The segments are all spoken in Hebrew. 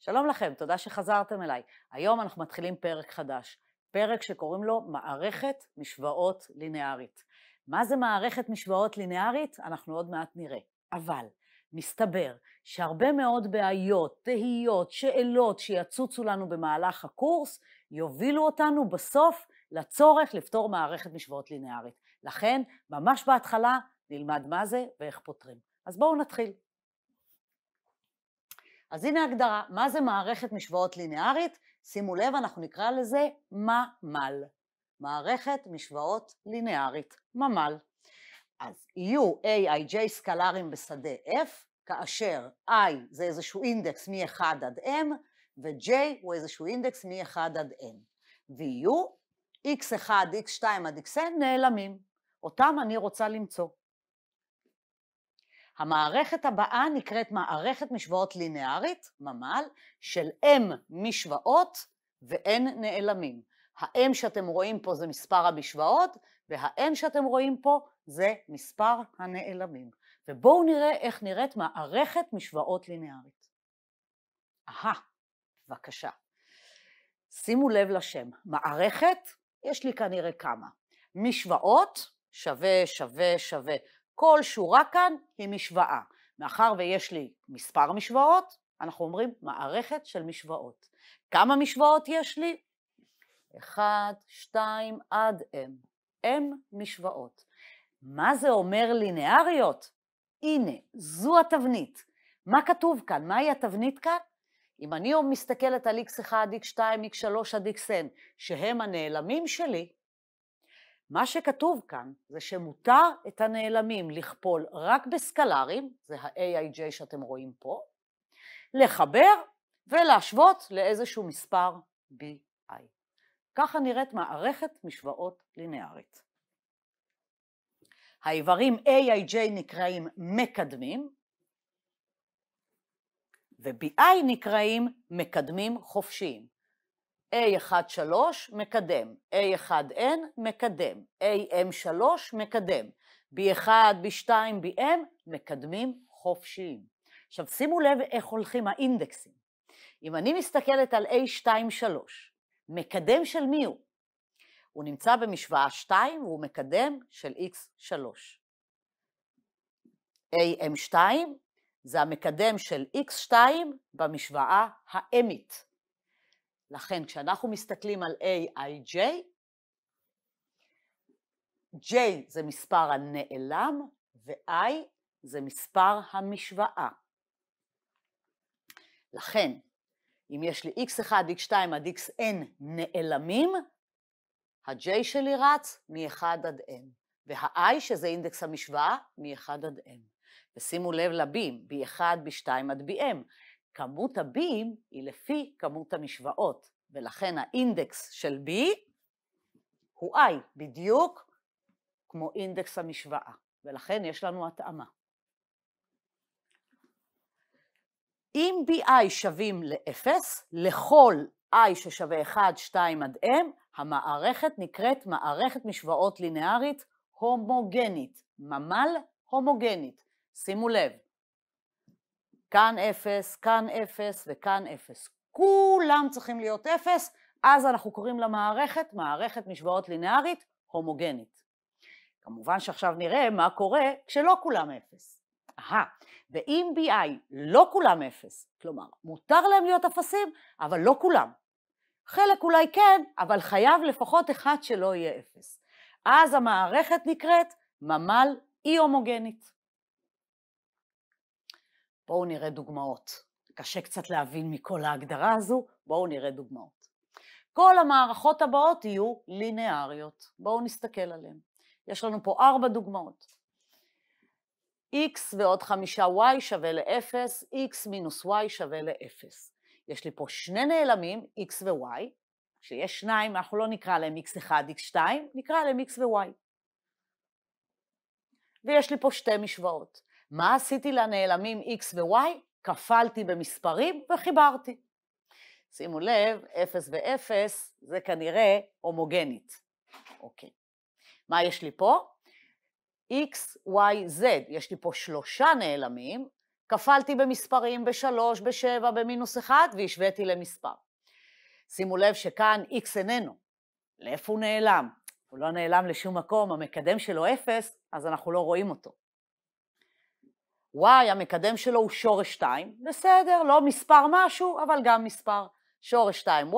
שלום לכם, תודה שחזרתם אליי. היום אנחנו מתחילים פרק חדש, פרק שקוראים לו מערכת משוואות לינארית. מה זה מערכת משוואות לינארית? אנחנו עוד מעט נראה. אבל מסתבר שהרבה מאוד בעיות, תהיות, שאלות שיצוצו לנו במהלך הקורס, יובילו אותנו בסוף לצורך לפתור מערכת משוואות לינארית. לכן, ממש בהתחלה נלמד מה זה ואיך פותרים. אז בואו נתחיל. אז הנה הגדרה, מה זה מערכת משוואות ליניארית? שימו לב, אנחנו נקרא לזה ממ"ל. מערכת משוואות ליניארית, ממ"ל. אז יהיו A, I, J סקלרים בשדה f, כאשר i זה איזשהו אינדקס מ-1 עד m, ו-j הוא איזשהו אינדקס מ-1 עד n. ויהיו x1, x2 עד xn נעלמים. אותם אני רוצה למצוא. המערכת הבאה נקראת מערכת משוואות לינארית, ממ"ל, של M משוואות ו-N נעלמים. ה-M שאתם רואים פה זה מספר המשוואות, וה-N שאתם רואים פה זה מספר הנעלמים. ובואו נראה איך נראית מערכת משוואות לינארית. אהה, בבקשה. שימו לב לשם, מערכת, יש לי כנראה כמה. משוואות, שווה, שווה, שווה. כל שורה כאן היא משוואה. מאחר ויש לי מספר משוואות, אנחנו אומרים מערכת של משוואות. כמה משוואות יש לי? 1, 2 עד m. m משוואות. מה זה אומר לינאריות? הנה, זו התבנית. מה כתוב כאן? מהי התבנית כאן? אם אני מסתכלת על x1, x2, x3 עד xn, שהם הנעלמים שלי, מה שכתוב כאן זה שמותר את הנעלמים לכפול רק בסקלרים, זה ה-AIJ שאתם רואים פה, לחבר ולהשוות לאיזשהו מספר BI. ככה נראית מערכת משוואות לינארית. האיברים AIJ נקראים מקדמים, ו-BI נקראים מקדמים חופשיים. A1-3 מקדם, A1N מקדם, AM3 מקדם, B1, B2, BM מקדמים חופשיים. עכשיו שימו לב איך הולכים האינדקסים. אם אני מסתכלת על A2-3, מקדם של מי הוא? הוא נמצא במשוואה 2 והוא מקדם של x3. am2 זה המקדם של x2 במשוואה האמית. לכן כשאנחנו מסתכלים על AIJ, J זה מספר הנעלם ו-I זה מספר המשוואה. לכן, אם יש לי x1, x2 עד xn נעלמים, ה-J שלי רץ מ-1 עד n, וה-I, שזה אינדקס המשוואה, מ-1 עד n. ושימו לב ל-B, B1, B2 עד BM. כמות ה-B היא לפי כמות המשוואות, ולכן האינדקס של B הוא I, בדיוק כמו אינדקס המשוואה, ולכן יש לנו התאמה. אם BI שווים ל-0, לכל I ששווה 1, 2 עד M, המערכת נקראת מערכת משוואות לינארית הומוגנית, ממל הומוגנית. שימו לב, כאן אפס, כאן אפס וכאן אפס. כולם צריכים להיות אפס, אז אנחנו קוראים למערכת מערכת משוואות לינארית הומוגנית. כמובן שעכשיו נראה מה קורה כשלא כולם אפס. אהה, ואם BI לא כולם אפס, כלומר מותר להם להיות אפסים, אבל לא כולם. חלק אולי כן, אבל חייב לפחות אחד שלא יהיה אפס. אז המערכת נקראת ממל אי-הומוגנית. בואו נראה דוגמאות. קשה קצת להבין מכל ההגדרה הזו, בואו נראה דוגמאות. כל המערכות הבאות יהיו לינאריות. בואו נסתכל עליהן. יש לנו פה ארבע דוגמאות. x ועוד חמישה y שווה ל-0, x מינוס y שווה ל-0. יש לי פה שני נעלמים, x ו-y, כשיש שניים אנחנו לא נקרא להם x1, x2, נקרא להם x ו-y. ויש לי פה שתי משוואות. מה עשיתי לנעלמים x ו-y? כפלתי במספרים וחיברתי. שימו לב, 0 ו-0 זה כנראה הומוגנית. אוקיי. מה יש לי פה? x, y, z. יש לי פה שלושה נעלמים, כפלתי במספרים ב-3, ב-7, במינוס 1, והשוויתי למספר. שימו לב שכאן x איננו. לאיפה הוא נעלם? הוא לא נעלם לשום מקום, המקדם שלו 0, אז אנחנו לא רואים אותו. y, המקדם שלו הוא שורש 2, בסדר, לא מספר משהו, אבל גם מספר. שורש 2y,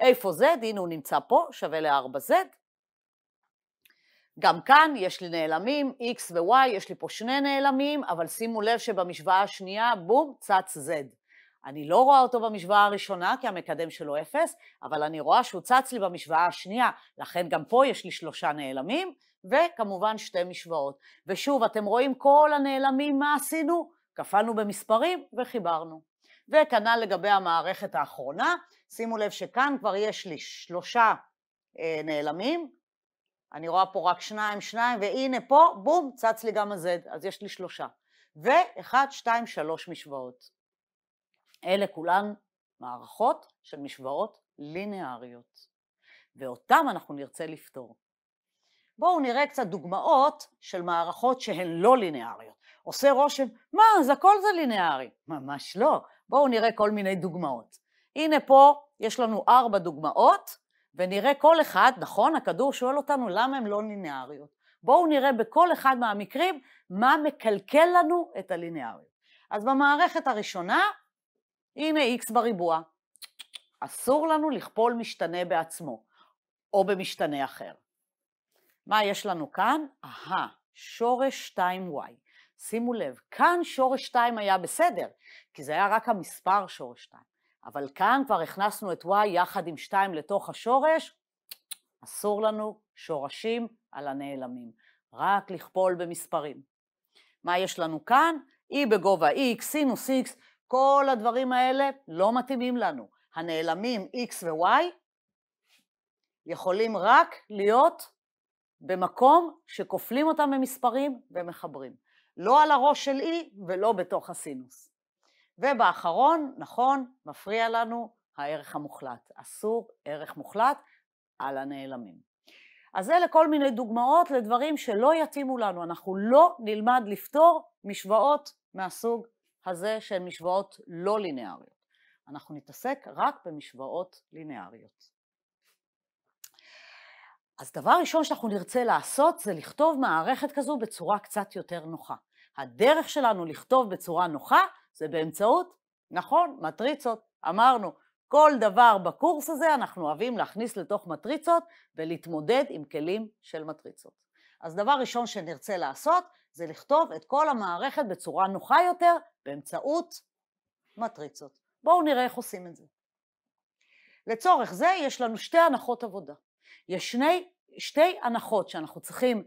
איפה z? הנה הוא נמצא פה, שווה ל-4z. גם כאן יש לי נעלמים, x ו-y, יש לי פה שני נעלמים, אבל שימו לב שבמשוואה השנייה, בום, צץ z. אני לא רואה אותו במשוואה הראשונה, כי המקדם שלו 0, אבל אני רואה שהוא צץ לי במשוואה השנייה, לכן גם פה יש לי שלושה נעלמים, וכמובן שתי משוואות. ושוב, אתם רואים כל הנעלמים מה עשינו? קפלנו במספרים וחיברנו. וכנ"ל לגבי המערכת האחרונה, שימו לב שכאן כבר יש לי שלושה אה, נעלמים, אני רואה פה רק שניים, שניים, והנה פה, בום, צץ לי גם ה-Z, אז יש לי שלושה. ואחד, שתיים, שלוש משוואות. אלה כולן מערכות של משוואות ליניאריות. ואותן אנחנו נרצה לפתור. בואו נראה קצת דוגמאות של מערכות שהן לא ליניאריות. עושה רושם, מה, אז הכל זה ליניארי. ממש לא. בואו נראה כל מיני דוגמאות. הנה פה יש לנו ארבע דוגמאות, ונראה כל אחד, נכון, הכדור שואל אותנו למה הן לא ליניאריות. בואו נראה בכל אחד מהמקרים מה מקלקל לנו את הלינאריות. אז במערכת הראשונה, הנה x בריבוע. אסור לנו לכפול משתנה בעצמו, או במשתנה אחר. מה יש לנו כאן? אהה, שורש 2y. שימו לב, כאן שורש 2 היה בסדר, כי זה היה רק המספר שורש 2. אבל כאן כבר הכנסנו את y יחד עם 2 לתוך השורש, אסור לנו שורשים על הנעלמים, רק לכפול במספרים. מה יש לנו כאן? e בגובה x, סינוס x, כל הדברים האלה לא מתאימים לנו. הנעלמים x ו-y יכולים רק להיות במקום שכופלים אותם במספרים ומחברים. לא על הראש של E ולא בתוך הסינוס. ובאחרון, נכון, מפריע לנו הערך המוחלט. אסור ערך מוחלט על הנעלמים. אז אלה כל מיני דוגמאות לדברים שלא יתאימו לנו. אנחנו לא נלמד לפתור משוואות מהסוג הזה שהן משוואות לא לינאריות. אנחנו נתעסק רק במשוואות לינאריות. אז דבר ראשון שאנחנו נרצה לעשות זה לכתוב מערכת כזו בצורה קצת יותר נוחה. הדרך שלנו לכתוב בצורה נוחה זה באמצעות, נכון, מטריצות. אמרנו, כל דבר בקורס הזה אנחנו אוהבים להכניס לתוך מטריצות ולהתמודד עם כלים של מטריצות. אז דבר ראשון שנרצה לעשות זה לכתוב את כל המערכת בצורה נוחה יותר באמצעות מטריצות. בואו נראה איך עושים את זה. לצורך זה יש לנו שתי הנחות עבודה. יש שני, שתי הנחות שאנחנו צריכים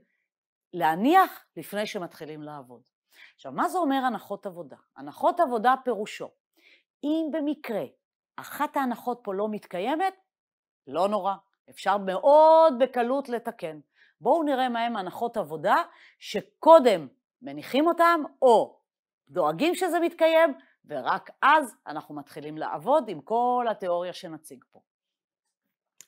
להניח לפני שמתחילים לעבוד. עכשיו, מה זה אומר הנחות עבודה? הנחות עבודה פירושו, אם במקרה אחת ההנחות פה לא מתקיימת, לא נורא, אפשר מאוד בקלות לתקן. בואו נראה מהם הנחות עבודה שקודם מניחים אותם, או דואגים שזה מתקיים, ורק אז אנחנו מתחילים לעבוד עם כל התיאוריה שנציג פה.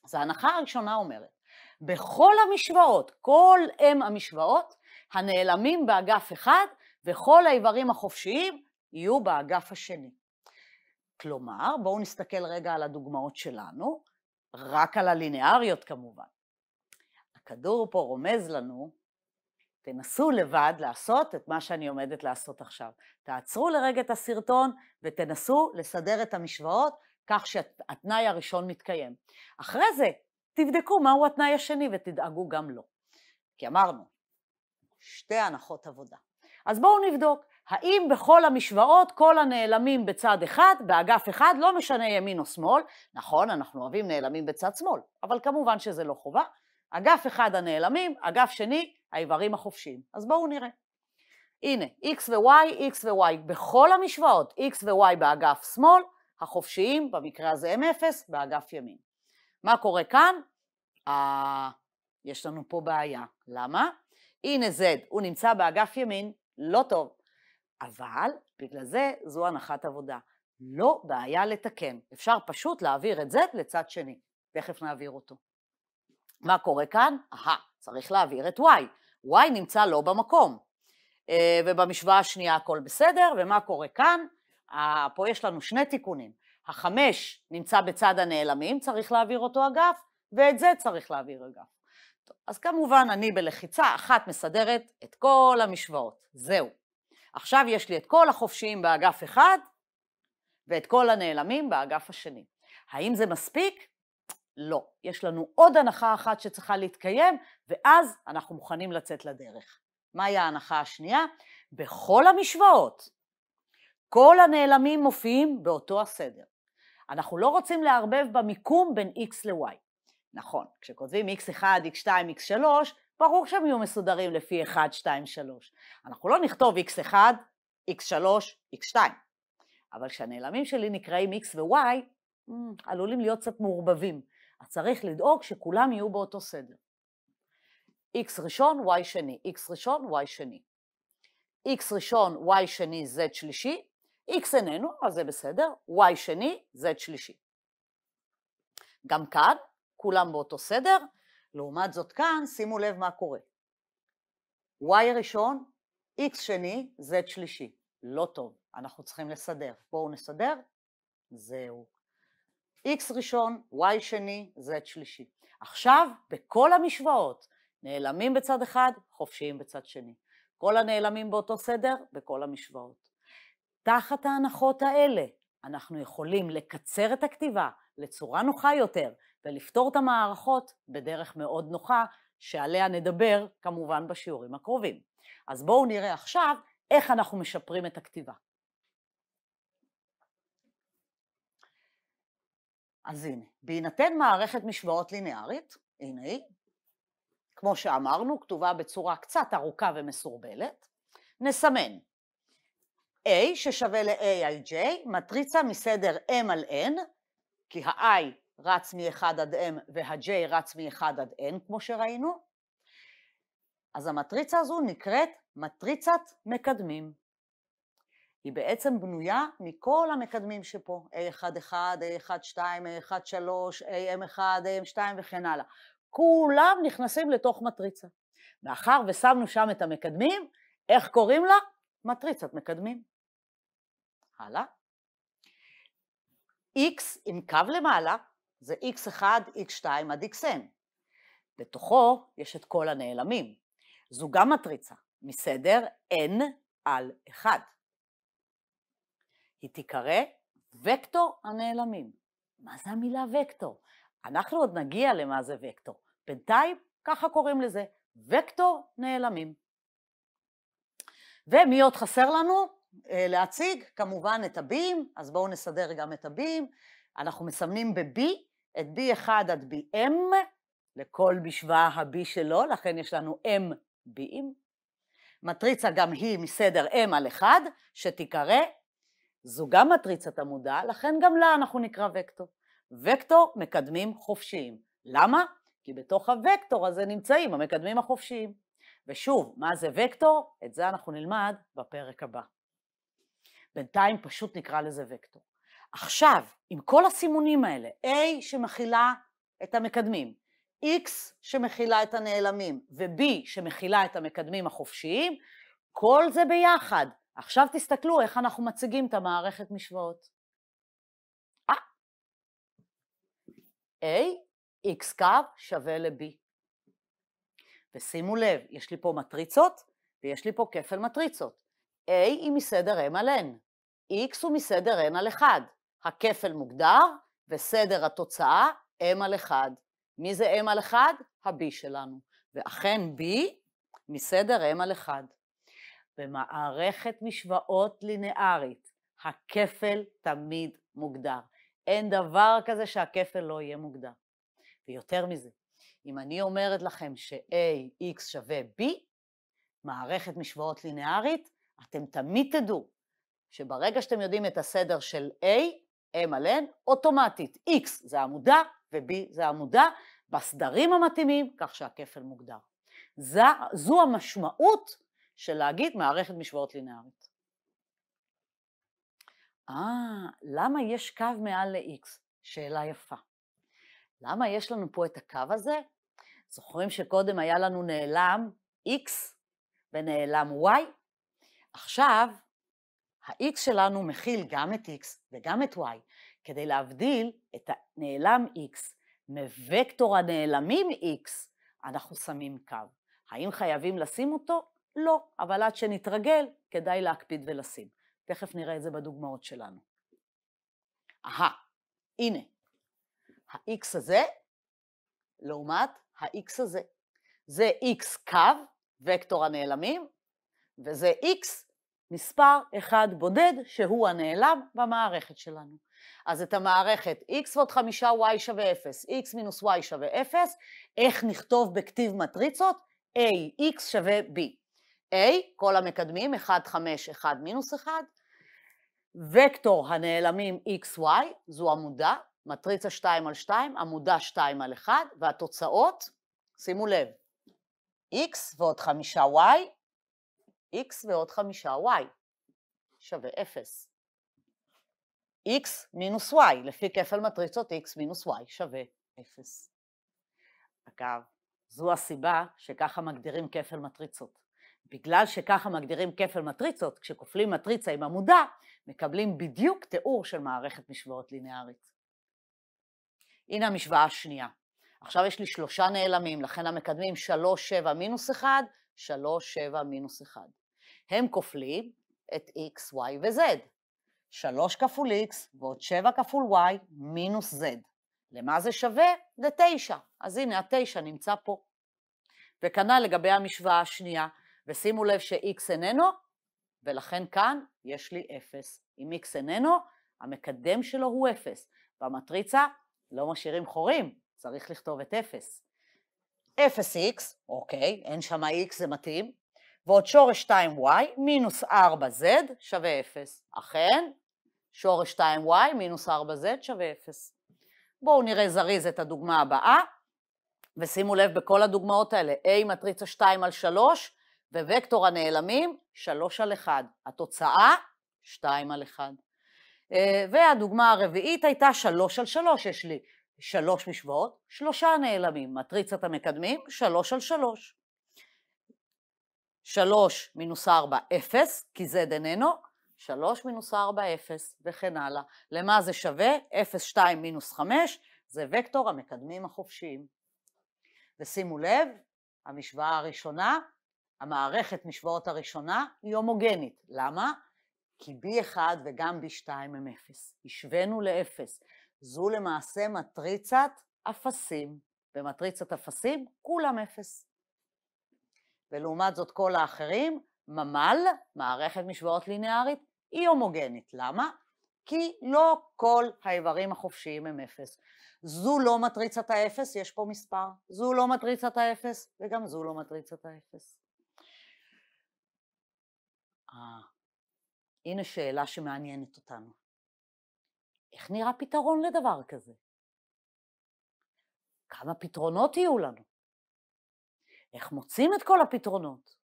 אז ההנחה הראשונה אומרת, בכל המשוואות, כל אם המשוואות, הנעלמים באגף אחד וכל האיברים החופשיים יהיו באגף השני. כלומר, בואו נסתכל רגע על הדוגמאות שלנו, רק על הליניאריות כמובן. הכדור פה רומז לנו, תנסו לבד לעשות את מה שאני עומדת לעשות עכשיו. תעצרו לרגע את הסרטון ותנסו לסדר את המשוואות כך שהתנאי הראשון מתקיים. אחרי זה, תבדקו מהו התנאי השני ותדאגו גם לו. כי אמרנו, שתי הנחות עבודה. אז בואו נבדוק, האם בכל המשוואות כל הנעלמים בצד אחד, באגף אחד, לא משנה ימין או שמאל, נכון, אנחנו אוהבים נעלמים בצד שמאל, אבל כמובן שזה לא חובה. אגף אחד הנעלמים, אגף שני האיברים החופשיים. אז בואו נראה. הנה, x ו-y, x ו-y בכל המשוואות, x ו-y באגף שמאל, החופשיים, במקרה הזה M0, באגף ימין. מה קורה כאן? אה, יש לנו פה בעיה. למה? הנה Z, הוא נמצא באגף ימין, לא טוב. אבל בגלל זה זו הנחת עבודה. לא בעיה לתקן, אפשר פשוט להעביר את Z לצד שני. תכף נעביר אותו. מה קורה כאן? אהה, צריך להעביר את Y. Y נמצא לא במקום. אה, ובמשוואה השנייה הכל בסדר, ומה קורה כאן? פה יש לנו שני תיקונים. החמש נמצא בצד הנעלמים, צריך להעביר אותו אגף, ואת זה צריך להעביר אגף. טוב, אז כמובן אני בלחיצה אחת מסדרת את כל המשוואות, זהו. עכשיו יש לי את כל החופשיים באגף אחד, ואת כל הנעלמים באגף השני. האם זה מספיק? לא. יש לנו עוד הנחה אחת שצריכה להתקיים, ואז אנחנו מוכנים לצאת לדרך. מהי ההנחה השנייה? בכל המשוואות כל הנעלמים מופיעים באותו הסדר. אנחנו לא רוצים לערבב במיקום בין x ל-y. נכון, כשכותבים x1, x2, x3, ברור שהם יהיו מסודרים לפי 1, 2, 3. אנחנו לא נכתוב x1, x3, x2. אבל כשהנעלמים שלי נקראים x ו-y, hmm, עלולים להיות קצת מעורבבים. אז צריך לדאוג שכולם יהיו באותו סדר. x ראשון, y שני, x ראשון, y שני. x ראשון, y שני, z שלישי, x איננו, אז זה בסדר, y שני, z שלישי. גם כאן, כולם באותו סדר, לעומת זאת כאן, שימו לב מה קורה. y ראשון, x שני, z שלישי. לא טוב, אנחנו צריכים לסדר. בואו נסדר, זהו. x ראשון, y שני, z שלישי. עכשיו, בכל המשוואות, נעלמים בצד אחד, חופשיים בצד שני. כל הנעלמים באותו סדר, בכל המשוואות. תחת ההנחות האלה אנחנו יכולים לקצר את הכתיבה לצורה נוחה יותר ולפתור את המערכות בדרך מאוד נוחה, שעליה נדבר כמובן בשיעורים הקרובים. אז בואו נראה עכשיו איך אנחנו משפרים את הכתיבה. אז הנה, בהינתן מערכת משוואות לינארית, הנה היא, כמו שאמרנו, כתובה בצורה קצת ארוכה ומסורבלת, נסמן A ששווה ל-A על J, מטריצה מסדר M על N, כי ה-I רץ מ-1 עד M וה-J רץ מ-1 עד N, כמו שראינו. אז המטריצה הזו נקראת מטריצת מקדמים. היא בעצם בנויה מכל המקדמים שפה, A11, A12, A13, AM1, AM2 וכן הלאה. כולם נכנסים לתוך מטריצה. מאחר ושמנו שם את המקדמים, איך קוראים לה? מטריצת מקדמים. הלאה. x עם קו למעלה זה x1, x2 עד xn. בתוכו יש את כל הנעלמים. זו גם מטריצה מסדר n על 1. היא תיקרא וקטור הנעלמים. מה זה המילה וקטור? אנחנו עוד נגיע למה זה וקטור. בינתיים ככה קוראים לזה, וקטור נעלמים. ומי עוד חסר לנו? אה, להציג כמובן את הבים, אז בואו נסדר גם את הבים. אנחנו מסמנים ב-B את B1 עד BM, לכל משוואה ה-B שלו, לכן יש לנו M B'ים. מטריצה גם היא מסדר M על 1, שתיקרא, זו גם מטריצת עמודה, לכן גם לה אנחנו נקרא וקטור. וקטור מקדמים חופשיים. למה? כי בתוך הוקטור הזה נמצאים המקדמים החופשיים. ושוב, מה זה וקטור? את זה אנחנו נלמד בפרק הבא. בינתיים פשוט נקרא לזה וקטור. עכשיו, עם כל הסימונים האלה, A שמכילה את המקדמים, X שמכילה את הנעלמים ו-B שמכילה את המקדמים החופשיים, כל זה ביחד. עכשיו תסתכלו איך אנחנו מציגים את המערכת משוואות. 아, אה! A, X קו שווה ל-B. ושימו לב, יש לי פה מטריצות ויש לי פה כפל מטריצות. A היא מסדר M על N. x הוא מסדר n על 1. הכפל מוגדר, וסדר התוצאה m על 1. מי זה m על 1? ה-b שלנו. ואכן b מסדר m על 1. במערכת משוואות לינארית, הכפל תמיד מוגדר. אין דבר כזה שהכפל לא יהיה מוגדר. ויותר מזה, אם אני אומרת לכם ש-AX שווה B, מערכת משוואות לינארית, אתם תמיד תדעו שברגע שאתם יודעים את הסדר של A, M על N, אוטומטית X זה עמודה ו-B זה עמודה, בסדרים המתאימים, כך שהכפל מוגדר. זו, זו המשמעות של להגיד מערכת משוואות לינארית. אה, למה יש קו מעל ל-X? שאלה יפה. למה יש לנו פה את הקו הזה? זוכרים שקודם היה לנו נעלם X ונעלם Y? עכשיו ה-x שלנו מכיל גם את x וגם את y. כדי להבדיל את הנעלם x מוקטור הנעלמים x, אנחנו שמים קו. האם חייבים לשים אותו? לא, אבל עד שנתרגל, כדאי להקפיד ולשים. תכף נראה את זה בדוגמאות שלנו. אהה, הנה, ה-x הזה לעומת ה-x הזה. זה x קו, וקטור הנעלמים, וזה x מספר אחד בודד שהוא הנעלם במערכת שלנו. אז את המערכת x ועוד חמישה y שווה 0, x מינוס y שווה 0, איך נכתוב בכתיב מטריצות? a, x שווה b. a, כל המקדמים, 1, 5, 1 מינוס 1, וקטור הנעלמים x, y, זו עמודה, מטריצה 2 על 2, עמודה 2 על 1, והתוצאות, שימו לב, x ועוד חמישה y x ועוד חמישה y שווה 0. x מינוס y, לפי כפל מטריצות x מינוס y שווה 0. אגב, זו הסיבה שככה מגדירים כפל מטריצות. בגלל שככה מגדירים כפל מטריצות, כשכופלים מטריצה עם עמודה, מקבלים בדיוק תיאור של מערכת משוואות לינארית. הנה המשוואה השנייה. עכשיו יש לי שלושה נעלמים, לכן המקדמים 3, 7, מינוס 1, 3, 7, מינוס 1. הם כופלים את x, y ו-z. 3 כפול x ועוד 7 כפול y מינוס z. למה זה שווה? ל-9. אז הנה, ה-9 נמצא פה. וכנ"ל לגבי המשוואה השנייה, ושימו לב ש-x איננו, ולכן כאן יש לי 0. אם x איננו, המקדם שלו הוא 0. במטריצה לא משאירים חורים, צריך לכתוב את 0. 0x, אוקיי, אין שם x, זה מתאים, ועוד שורש 2y מינוס 4z שווה 0. אכן, שורש 2y מינוס 4z שווה 0. בואו נראה זריז את הדוגמה הבאה, ושימו לב בכל הדוגמאות האלה, a מטריצה 2 על 3, ווקטור הנעלמים 3 על 1. התוצאה, 2 על 1. אה, והדוגמה הרביעית הייתה 3 על 3, יש לי שלוש משוואות, שלושה נעלמים, מטריצת המקדמים, שלוש על שלוש. שלוש מינוס ארבע, אפס, כי z איננו, שלוש מינוס ארבע, אפס, וכן הלאה. למה זה שווה? אפס, שתיים, מינוס חמש, זה וקטור המקדמים החופשיים. ושימו לב, המשוואה הראשונה, המערכת משוואות הראשונה היא הומוגנית. למה? כי B1 וגם B2 הם 0. השווינו ל-0. זו למעשה מטריצת אפסים. במטריצת אפסים כולם אפס. ולעומת זאת כל האחרים, ממ"ל, מערכת משוואות לינארית, היא הומוגנית. למה? כי לא כל האיברים החופשיים הם אפס. זו לא מטריצת האפס, יש פה מספר. זו לא מטריצת האפס, וגם זו לא מטריצת האפס. אה, הנה שאלה שמעניינת אותנו. איך נראה פתרון לדבר כזה? כמה פתרונות יהיו לנו? איך מוצאים את כל הפתרונות?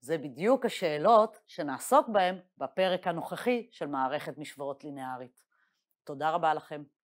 זה בדיוק השאלות שנעסוק בהן בפרק הנוכחי של מערכת משוואות לינארית. תודה רבה לכם.